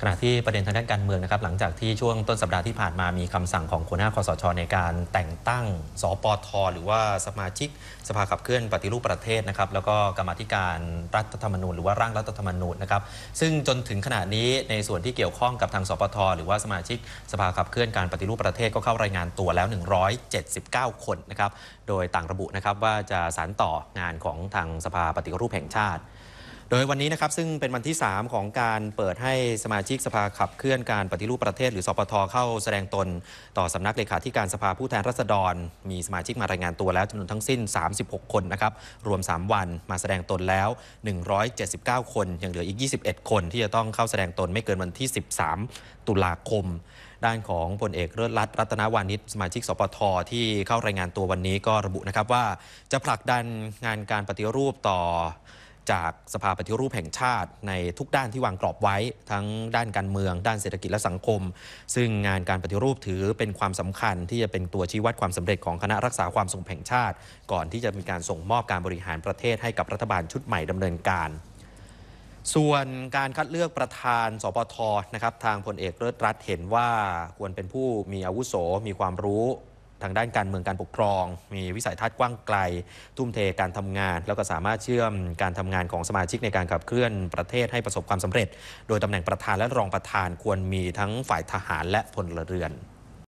ขณะที่ประเด็นทางด้านการเมืองนะครับหลังจากที่ช่วงต้นสัปดาห์ที่ผ่านมามีคำสั่งของคณะคอสชในการแต่งตั้งสปทหรือว่าสมาชิกสภาขับเคลื่อนปฏิรูปประเทศนะครับแล้วก็กรรมธิการรัฐธรรมนูญหรือว่าร่างรัฐธรรมนูญนะครับ ซึ่งจนถึงขณะนี้ในส่วนที่เกี่ยวข้องกับทางสปทหรือว่าสมาชิก สภาขับเคลื่อนการปฏิรูปประเทศก็เข้ารายงานตัวแล้ว 179 คนนะครับโดยต่างระบุนะครับว่าจะสานต่องานของทางสภาปฏิรูปแห่งชาติโดยวันนี้นะครับ ซึ่งเป็นวันที่ 3 ของการเปิดให้สมาชิกสภาขับเคลื่อนการปฏิรูปประเทศ หรือสปทเข้าแสดงตนต่อสำนักเลขาธิการสภาผู้แทนราษฎรมีสมาชิกมารายงานตัวแล้วจำนวนทั้งสิ้น 36 คนนะครับ รวม 3 วันมาแสดงตนแล้ว 179 คนยังเหลืออีก 21 คน ที่จะต้องเข้าแสดงตนไม่เกินวันที่ 13 ตุลาคม ด้านของพลเอกเลิศรัตน์รัตนวานิชสมาชิกสปท ที่เข้ารายงานตัววันนี้ก็ระบุนะครับว่า จะผลักดันงานการปฏิรูปต่อจากสภาปฏิรูปแห่งชาติในทุกด้านที่วางกรอบไว้ ทั้งด้านการเมืองด้านเศรษฐกิจและสังคม ซึ่งงานการปฏิรูปถือเป็นความสำคัญ ที่จะเป็นตัวชี้วัดความสำเร็จของคณะรักษาความสงบแห่งชาติ ก่อนที่จะมีการส่งมอบการบริหารประเทศให้กับรัฐบาลชุดใหม่ดำเนินการ ส่วนการคัดเลือกประธานสปทนะครับทางพลเอกเลิศรัตเห็นว่าควรเป็นผู้มีอาวุโสมีความรู้ทางด้านการเมืองการปกครอง มีวิสัยทัศน์กว้างไกล ทุ่มเทการทำงาน แล้วก็สามารถเชื่อมการทำงานของสมาชิกในการขับเคลื่อนประเทศให้ประสบความสำเร็จ โดยตำแหน่งประธานและรองประธานควรมีทั้งฝ่ายทหารและพลเรือน